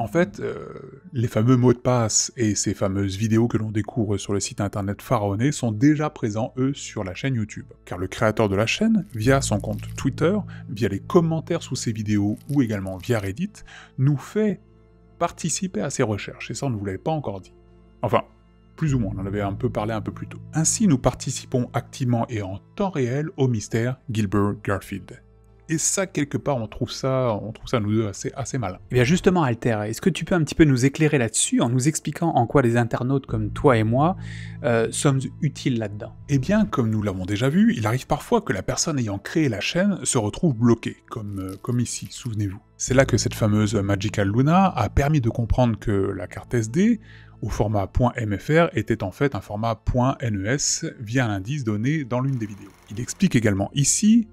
En fait, euh, les fameux mots de passe et ces fameuses vidéos que l'on découvre sur le site internet pharaoné sont déjà présents, eux, sur la chaîne YouTube. Car le créateur de la chaîne, via son compte Twitter, via les commentaires sous ses vidéos ou également via Reddit, nous fait participer à ses recherches. Et ça, on ne vous l'avait pas encore dit. Enfin, plus ou moins, on en avait un peu parlé un peu plus tôt. Ainsi, nous participons activement et en temps réel au mystère Gilbert Garfield. Et ça, quelque part, on trouve ça, on trouve ça nous deux assez, assez mal. Et eh bien justement, Alter, est-ce que tu peux un petit peu nous éclairer là-dessus en nous expliquant en quoi les internautes comme toi et moi euh, sommes utiles là-dedans Eh bien, comme nous l'avons déjà vu, il arrive parfois que la personne ayant créé la chaîne se retrouve bloquée, comme, euh, comme ici, souvenez-vous. C'est là que cette fameuse Magical Luna a permis de comprendre que la carte SD au format .mfr était en fait un format .nes via l'indice donné dans l'une des vidéos. Il explique également ici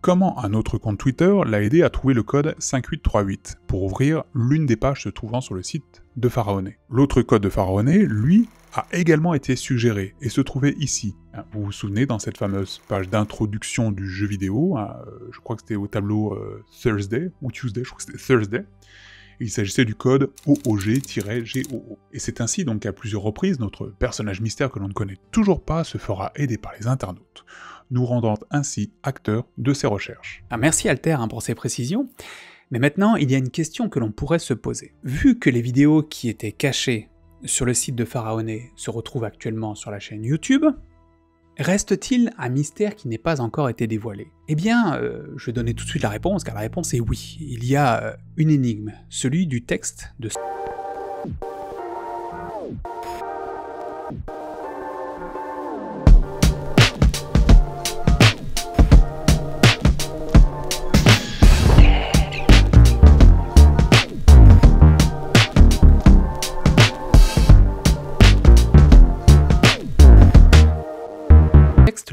comment un autre compte Twitter l'a aidé à trouver le code 5838 pour ouvrir l'une des pages se trouvant sur le site de Pharaonet. L'autre code de Pharaonet, lui, a également été suggéré et se trouvait ici. Hein, vous vous souvenez dans cette fameuse page d'introduction du jeu vidéo, hein, euh, je crois que c'était au tableau euh, Thursday ou Tuesday, je crois que c'était Thursday. Il s'agissait du code OOG-GOO. Et c'est ainsi donc à plusieurs reprises, notre personnage mystère que l'on ne connaît toujours pas se fera aider par les internautes nous rendant ainsi acteurs de ces recherches. Ah, merci Alter hein, pour ces précisions. Mais maintenant, il y a une question que l'on pourrait se poser. Vu que les vidéos qui étaient cachées sur le site de Pharaoné se retrouvent actuellement sur la chaîne YouTube, reste-t-il un mystère qui n'est pas encore été dévoilé Eh bien, euh, je vais donner tout de suite la réponse, car la réponse est oui. Il y a euh, une énigme, celui du texte de...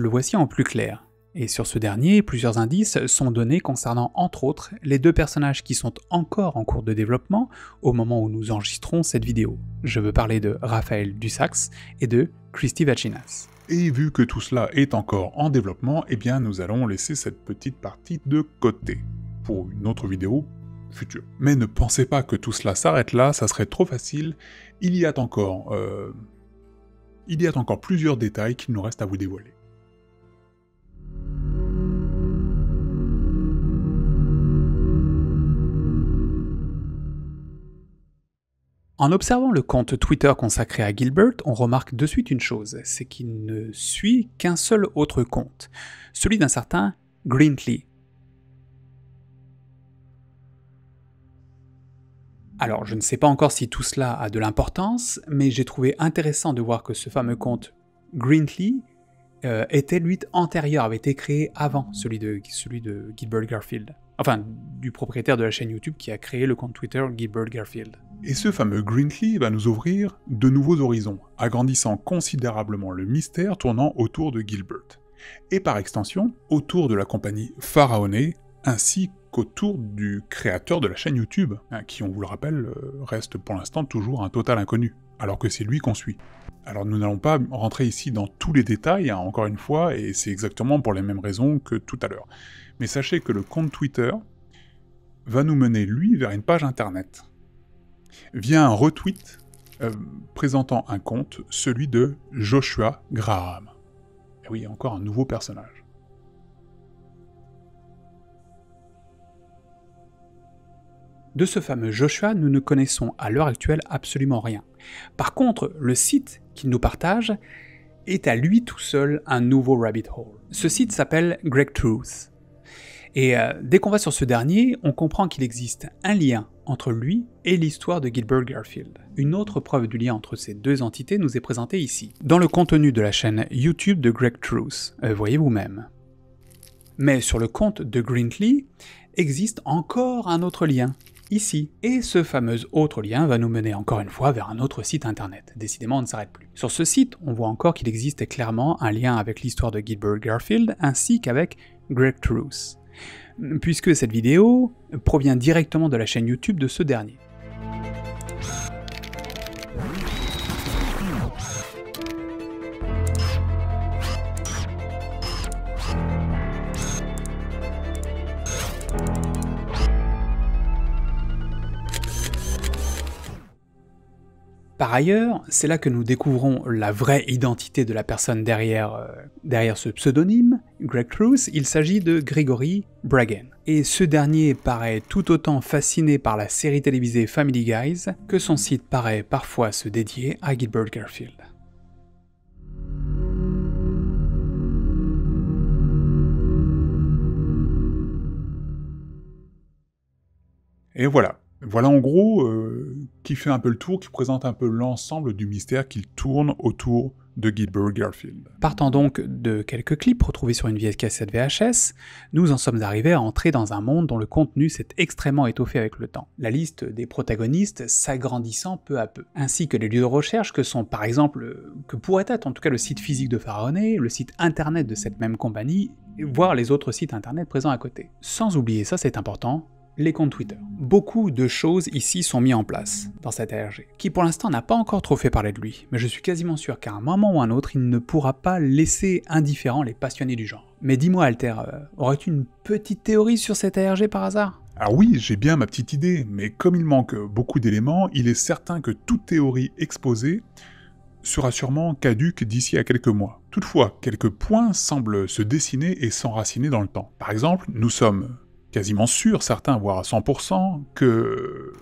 le voici en plus clair. Et sur ce dernier, plusieurs indices sont donnés concernant entre autres les deux personnages qui sont encore en cours de développement au moment où nous enregistrons cette vidéo. Je veux parler de Raphaël Dussax et de Christy Vachinas. Et vu que tout cela est encore en développement, eh bien nous allons laisser cette petite partie de côté pour une autre vidéo future. Mais ne pensez pas que tout cela s'arrête là, ça serait trop facile. Il y a encore, euh, il y a encore plusieurs détails qu'il nous reste à vous dévoiler. En observant le compte Twitter consacré à Gilbert, on remarque de suite une chose, c'est qu'il ne suit qu'un seul autre compte, celui d'un certain Grintley. Alors, je ne sais pas encore si tout cela a de l'importance, mais j'ai trouvé intéressant de voir que ce fameux compte Grintly euh, était lui antérieur, avait été créé avant celui de Gilbert Garfield enfin du propriétaire de la chaîne YouTube qui a créé le compte Twitter Gilbert Garfield. Et ce fameux Greenlee va nous ouvrir de nouveaux horizons, agrandissant considérablement le mystère tournant autour de Gilbert, et par extension autour de la compagnie Pharaonée, ainsi qu'autour du créateur de la chaîne YouTube, hein, qui on vous le rappelle euh, reste pour l'instant toujours un total inconnu, alors que c'est lui qu'on suit. Alors nous n'allons pas rentrer ici dans tous les détails, hein, encore une fois, et c'est exactement pour les mêmes raisons que tout à l'heure mais sachez que le compte Twitter va nous mener, lui, vers une page Internet, via un retweet euh, présentant un compte, celui de Joshua Graham. Et oui, encore un nouveau personnage. De ce fameux Joshua, nous ne connaissons à l'heure actuelle absolument rien. Par contre, le site qu'il nous partage est à lui tout seul un nouveau rabbit hole. Ce site s'appelle Greg Truth. Et euh, dès qu'on va sur ce dernier, on comprend qu'il existe un lien entre lui et l'histoire de Gilbert Garfield. Une autre preuve du lien entre ces deux entités nous est présentée ici, dans le contenu de la chaîne YouTube de Greg Truth, euh, voyez vous-même. Mais sur le compte de Grintley existe encore un autre lien, ici. Et ce fameux autre lien va nous mener encore une fois vers un autre site internet. Décidément, on ne s'arrête plus. Sur ce site, on voit encore qu'il existe clairement un lien avec l'histoire de Gilbert Garfield ainsi qu'avec Greg Truth puisque cette vidéo provient directement de la chaîne YouTube de ce dernier. Par ailleurs, c'est là que nous découvrons la vraie identité de la personne derrière, euh, ce pseudonyme, Greg Cruz, il s'agit de Gregory Bragan. Et ce dernier paraît tout autant fasciné par la série télévisée Family Guys que son site paraît parfois se dédier à Gilbert Garfield. Et voilà, voilà en gros euh, qui fait un peu le tour, qui présente un peu l'ensemble du mystère qu'il tourne autour de Gilbert Garfield. Partant donc de quelques clips retrouvés sur une vieille cassette VHS, nous en sommes arrivés à entrer dans un monde dont le contenu s'est extrêmement étoffé avec le temps, la liste des protagonistes s'agrandissant peu à peu, ainsi que les lieux de recherche que sont par exemple, que pourrait être en tout cas le site physique de pharaoné le site internet de cette même compagnie, voire les autres sites internet présents à côté. Sans oublier, ça c'est important, les comptes Twitter. Beaucoup de choses ici sont mises en place dans cet ARG, qui pour l'instant n'a pas encore trop fait parler de lui, mais je suis quasiment sûr qu'à un moment ou un autre, il ne pourra pas laisser indifférents les passionnés du genre. Mais dis-moi Alter, euh, aurais-tu une petite théorie sur cet ARG par hasard Ah oui, j'ai bien ma petite idée, mais comme il manque beaucoup d'éléments, il est certain que toute théorie exposée sera sûrement caduque d'ici à quelques mois. Toutefois, quelques points semblent se dessiner et s'enraciner dans le temps. Par exemple, nous sommes quasiment sûr, certains voire à 100%, que,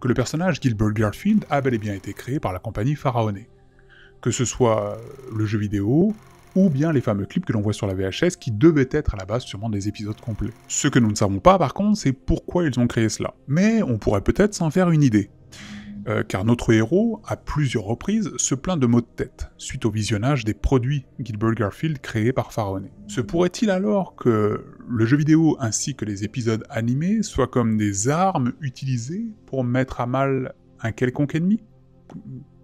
que le personnage Gilbert Garfield a bel et bien été créé par la compagnie Pharaoné. Que ce soit le jeu vidéo, ou bien les fameux clips que l'on voit sur la VHS qui devaient être à la base sûrement des épisodes complets. Ce que nous ne savons pas par contre, c'est pourquoi ils ont créé cela. Mais on pourrait peut-être s'en faire une idée. Euh, car notre héros, à plusieurs reprises, se plaint de maux de tête, suite au visionnage des produits Gilbert Garfield créés par Pharaoné. Se pourrait-il alors que le jeu vidéo ainsi que les épisodes animés soient comme des armes utilisées pour mettre à mal un quelconque ennemi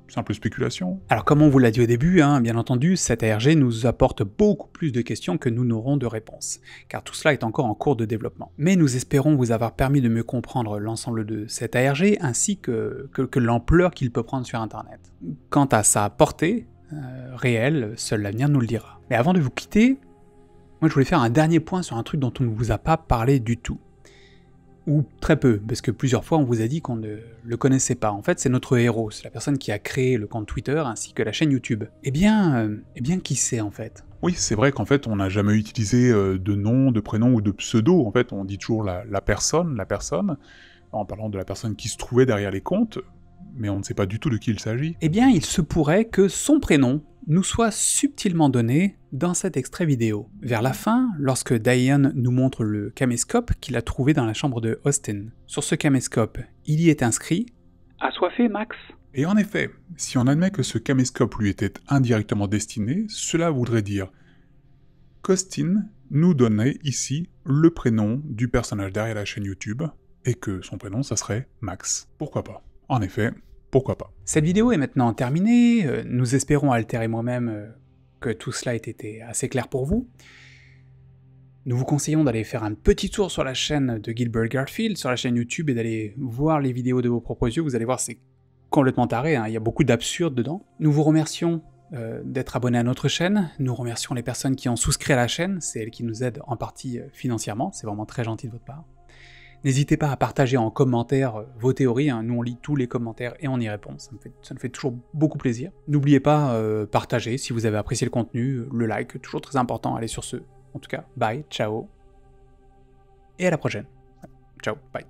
Simple spéculation. Alors comme on vous l'a dit au début, hein, bien entendu, cet ARG nous apporte beaucoup plus de questions que nous n'aurons de réponses, car tout cela est encore en cours de développement. Mais nous espérons vous avoir permis de mieux comprendre l'ensemble de cet ARG ainsi que, l'ampleur qu'il peut prendre sur Internet. Quant à sa portée euh, réelle, seul l'avenir nous le dira. Mais avant de vous quitter, moi, je voulais faire un dernier point sur un truc dont on ne vous a pas parlé du tout. Ou très peu, parce que plusieurs fois on vous a dit qu'on ne le connaissait pas. En fait, c'est notre héros, c'est la personne qui a créé le compte Twitter ainsi que la chaîne YouTube. Eh bien, euh, eh bien qui c'est en fait oui, c'est vrai qu'en fait, on n'a jamais utilisé euh, de nom, de prénom ou de pseudo. En fait, on dit toujours la, personne, la personne, en parlant de la personne qui se trouvait derrière les comptes, mais on ne sait pas du tout de qui il s'agit. Eh bien, il se pourrait que son prénom nous soit subtilement donné dans cet extrait vidéo. Vers la fin, lorsque Diane nous montre le caméscope qu'il a trouvé dans la chambre de Austin. Sur ce caméscope, il y est inscrit Assoiffé, Max Et en effet, si on admet que ce caméscope lui était indirectement destiné, cela voudrait dire qu'Austin nous donnait ici le prénom du personnage derrière la chaîne YouTube et que son prénom, ça serait Max. Pourquoi pas En effet, pourquoi pas. Cette vidéo est maintenant terminée, euh, nous espérons Alter et moi-même euh, que tout cela ait été assez clair pour vous. Nous vous conseillons d'aller faire un petit tour sur la chaîne de Gilbert Garfield, sur la chaîne YouTube, et d'aller voir les vidéos de vos propres yeux. Vous allez voir, c'est complètement taré, hein. il y a beaucoup d'absurdes dedans. Nous vous remercions euh, d'être abonné à notre chaîne, nous remercions les personnes qui ont souscrit à la chaîne, c'est elles qui nous aident en partie financièrement, c'est vraiment très gentil de votre part. N'hésitez pas à partager en commentaire euh, vos théories. Hein. Nous, on lit tous les commentaires et on y répond. Ça me fait, ça me fait toujours beaucoup plaisir. N'oubliez pas, euh, partager si vous avez apprécié le contenu, euh, le like, toujours très important. Allez, sur ce, en tout cas, bye, ciao. Et à la prochaine. Ciao, bye.